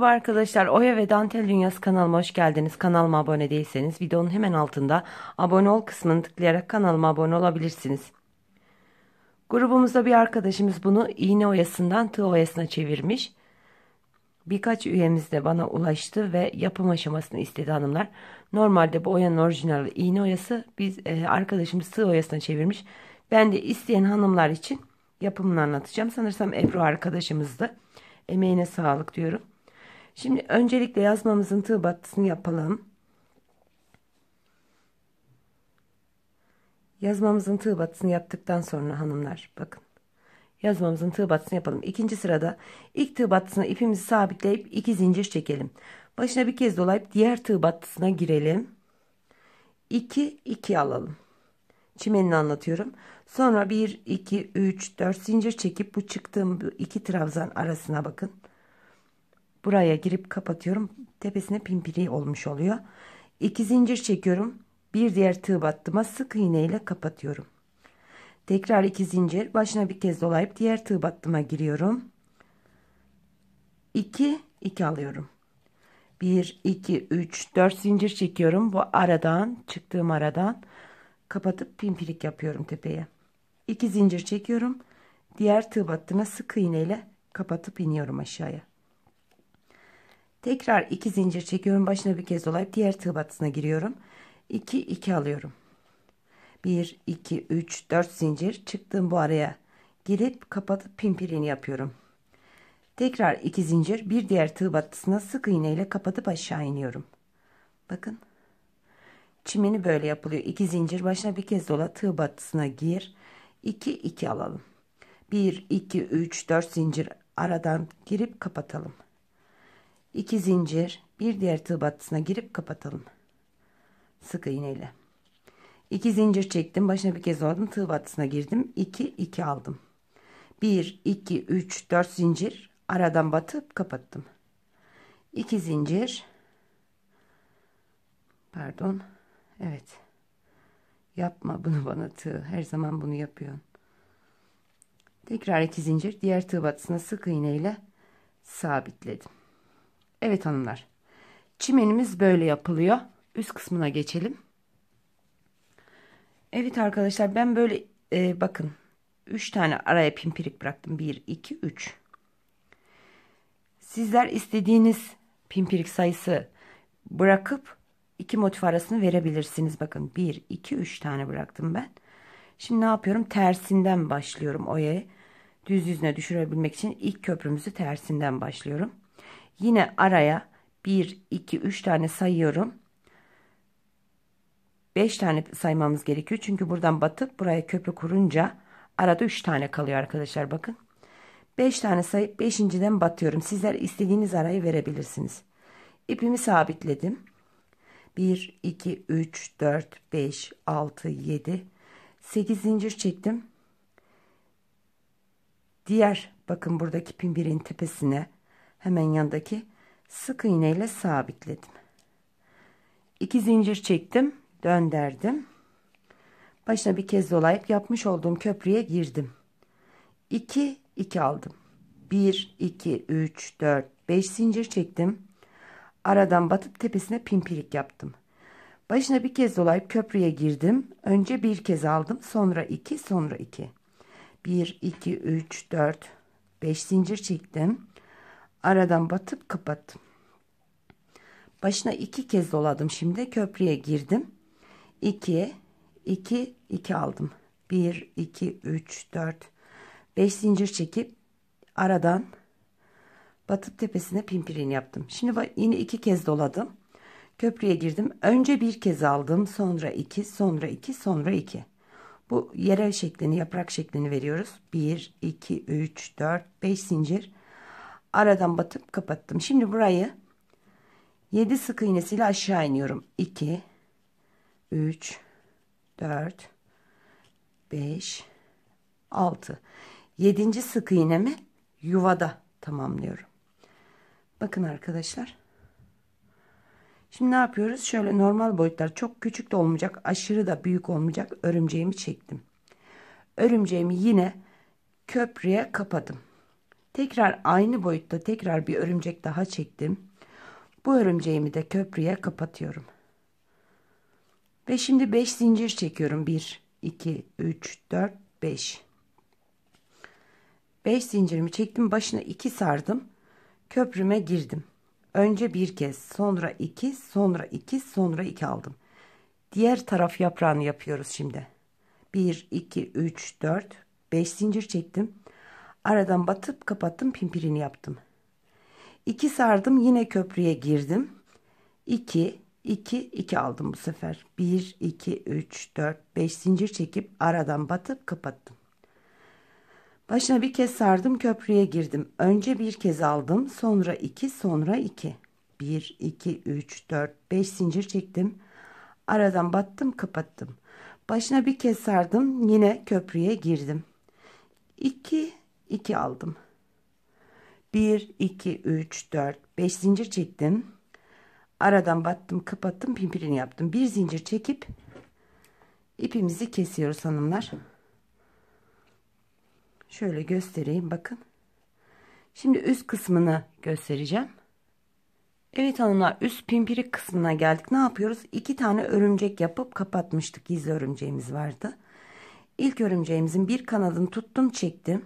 Merhaba arkadaşlar, Oya ve Dantel Dünyası kanalıma hoş geldiniz. Kanalıma abone değilseniz videonun hemen altında abone ol kısmını tıklayarak kanalıma abone olabilirsiniz. Grubumuzda bir arkadaşımız bunu iğne oyasından tığ oyasına çevirmiş. Birkaç üyemiz de bana ulaştı ve yapım aşamasını istedi hanımlar. Normalde bu oyanın orijinali iğne oyası, biz e, arkadaşımız tığ oyasına çevirmiş. Ben de isteyen hanımlar için yapımını anlatacağım. Sanırsam Ebru arkadaşımızdı. Emeğine sağlık diyorum. Şimdi öncelikle yazmamızın tığ yapalım. Yazmamızın tığ yaptıktan sonra hanımlar bakın. Yazmamızın tığ yapalım. İkinci sırada ilk tığ ipimizi sabitleyip iki zincir çekelim. Başına bir kez dolayıp diğer tığ girelim. 2 2 alalım. Çimenini anlatıyorum. Sonra 1 2 3 4 zincir çekip bu çıktığım bu iki trabzan arasına bakın. Buraya girip kapatıyorum. Tepesine pimpiri olmuş oluyor. İki zincir çekiyorum. Bir diğer tığ battıma sık iğne ile kapatıyorum. Tekrar iki zincir başına bir kez dolayıp diğer tığ battıma giriyorum. 2 2 alıyorum. 1 2 3 4 zincir çekiyorum. Bu aradan çıktığım aradan kapatıp pimpirik yapıyorum tepeye. 2 zincir çekiyorum. Diğer tığ battığına sık iğneyle kapatıp iniyorum aşağıya. Tekrar iki zincir çekiyorum. Başına bir kez dolayıp diğer tığ batısına giriyorum. 2 2 alıyorum. 1 2 3 4 zincir çıktığım bu araya girip kapatıp pimpirini yapıyorum. Tekrar iki zincir bir diğer tığ batısına sık iğneyle kapatıp aşağı iniyorum. Bakın. çimini böyle yapılıyor. 2 zincir başına bir kez dola tığ batısına gir. 2 2 alalım. 1 2 3 4 zincir aradan girip kapatalım. İki zincir bir diğer tığ battısına girip kapatalım sık iğneyle İki zincir çektim başına bir kez doladım tığ battısına girdim 2 2 aldım 1 2 3 4 zincir aradan batıp kapattım 2 zincir pardon evet yapma bunu bana tığ her zaman bunu yapıyorsun tekrar iki zincir diğer tığ batısına sık iğneyle sabitledim Evet hanımlar. Çimenimiz böyle yapılıyor. Üst kısmına geçelim. Evet arkadaşlar ben böyle e, bakın 3 tane araya pimpirik bıraktım. 1, 2, 3. Sizler istediğiniz pimpirik sayısı bırakıp iki motif arasını verebilirsiniz. Bakın 1, 2, 3 tane bıraktım ben. Şimdi ne yapıyorum? Tersinden başlıyorum oyayı. Düz yüzüne düşürebilmek için ilk köprümüzü tersinden başlıyorum. Yine araya 1, 2, 3 tane sayıyorum. 5 tane saymamız gerekiyor. Çünkü buradan batıp buraya köprü kurunca arada 3 tane kalıyor arkadaşlar bakın. 5 tane sayıp 5.den batıyorum. Sizler istediğiniz arayı verebilirsiniz. İpimi sabitledim. 1, 2, 3, 4, 5, 6, 7, 8 zincir çektim. Diğer bakın buradaki pin birin tepesine hemen yandaki sık iğneyle sabitledim. İki zincir çektim, dönderdim. Başına bir kez dolayıp yapmış olduğum köprüye girdim. 2 2 aldım. 1 2 3 4 5 zincir çektim. Aradan batıp tepesine pimpirik yaptım. Başına bir kez dolayıp köprüye girdim. Önce bir kez aldım, sonra 2, sonra 2. 1 2 3 4 5 zincir çektim aradan batıp kapat. Başına iki kez doladım şimdi. Köprüye girdim. İki, iki, iki aldım. Bir, iki, üç, dört, beş zincir çekip aradan batıp tepesine pimpirin yaptım. Şimdi yine iki kez doladım. Köprüye girdim. Önce bir kez aldım. Sonra iki, sonra iki, sonra iki. Bu yerel şeklini, yaprak şeklini veriyoruz. Bir, iki, üç, dört, beş zincir aradan batıp kapattım. Şimdi burayı 7 sık iğnesiyle aşağı iniyorum. 2 3 4 5 6 7. sık iğnemi yuvada tamamlıyorum. Bakın arkadaşlar. Şimdi ne yapıyoruz? Şöyle normal boyutlar çok küçük de olmayacak, aşırı da büyük olmayacak örümceğimi çektim. Örümceğimi yine köprüye kapadım. Tekrar aynı boyutta tekrar bir örümcek daha çektim. Bu örümceğimi de köprüye kapatıyorum. Ve şimdi 5 zincir çekiyorum. 1, 2, 3, 4, 5. 5 zincirimi çektim. Başına 2 sardım. Köprüme girdim. Önce bir kez, sonra iki, sonra iki, sonra iki aldım. Diğer taraf yaprağını yapıyoruz şimdi. Bir, iki, üç, dört, beş zincir çektim. Aradan batıp kapattım pimpirini yaptım. İki sardım yine köprüye girdim. İki, iki, iki aldım bu sefer. Bir, iki, üç, dört, beş zincir çekip aradan batıp kapattım. Başına bir kez sardım köprüye girdim. Önce bir kez aldım sonra iki sonra iki. Bir, iki, üç, dört, beş zincir çektim. Aradan battım kapattım. Başına bir kez sardım yine köprüye girdim. İki 2 aldım. 1, 2, 3, 4, 5 zincir çektim. Aradan battım, kapattım, pimpirini yaptım. Bir zincir çekip ipimizi kesiyoruz hanımlar. Şöyle göstereyim bakın. Şimdi üst kısmını göstereceğim. Evet hanımlar üst pimpirik kısmına geldik. Ne yapıyoruz? İki tane örümcek yapıp kapatmıştık. Gizli örümceğimiz vardı. İlk örümceğimizin bir kanadını tuttum çektim.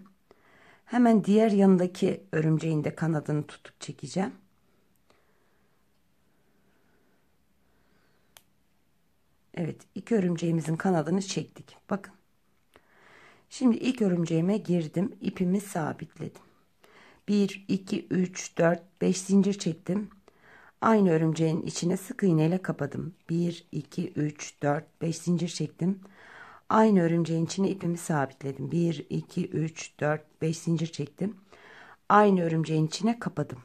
Hemen diğer yanındaki örümceğin de kanadını tutup çekeceğim. Evet iki örümceğimizin kanadını çektik. Bakın. Şimdi ilk örümceğime girdim. ipimi sabitledim. 1, 2, 3, 4, 5 zincir çektim. Aynı örümceğin içine sık iğneyle kapadım. 1, 2, 3, 4, 5 zincir çektim. Aynı örümceğin içine ipimi sabitledim. 1, 2, 3, 4, 5 zincir çektim. Aynı örümceğin içine kapadım.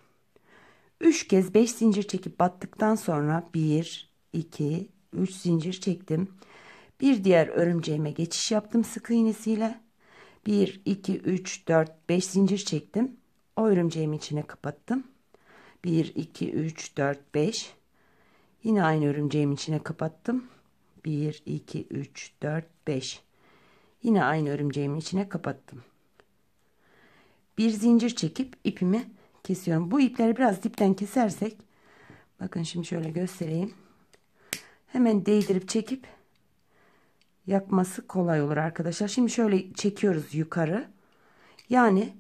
3 kez 5 zincir çekip battıktan sonra 1, 2, 3 zincir çektim. Bir diğer örümceğime geçiş yaptım sık iğnesiyle. 1, 2, 3, 4, 5 zincir çektim. O örümceğimi içine kapattım. 1, 2, 3, 4, 5. Yine aynı örümceğim içine kapattım. 1, 2, 3, 4, 5. Yine aynı örümceğimin içine kapattım. Bir zincir çekip ipimi kesiyorum. Bu ipleri biraz dipten kesersek bakın şimdi şöyle göstereyim. Hemen değdirip çekip yapması kolay olur arkadaşlar. Şimdi şöyle çekiyoruz yukarı. Yani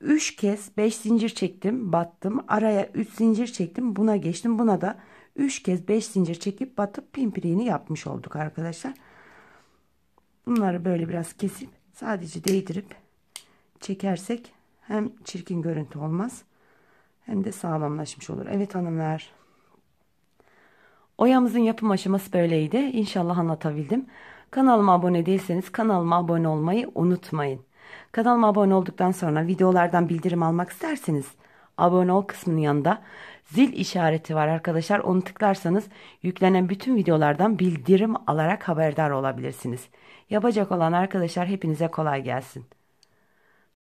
3 kez 5 zincir çektim battım araya 3 zincir çektim buna geçtim buna da 3 kez 5 zincir çekip batıp pimpireğini yapmış olduk arkadaşlar. Bunları böyle biraz kesip sadece değdirip çekersek hem çirkin görüntü olmaz hem de sağlamlaşmış olur. Evet hanımlar. Oyamızın yapım aşaması böyleydi. İnşallah anlatabildim. Kanalıma abone değilseniz kanalıma abone olmayı unutmayın. Kanalıma abone olduktan sonra videolardan bildirim almak isterseniz abone ol kısmının yanında zil işareti var arkadaşlar. Onu tıklarsanız yüklenen bütün videolardan bildirim alarak haberdar olabilirsiniz. Yapacak olan arkadaşlar hepinize kolay gelsin.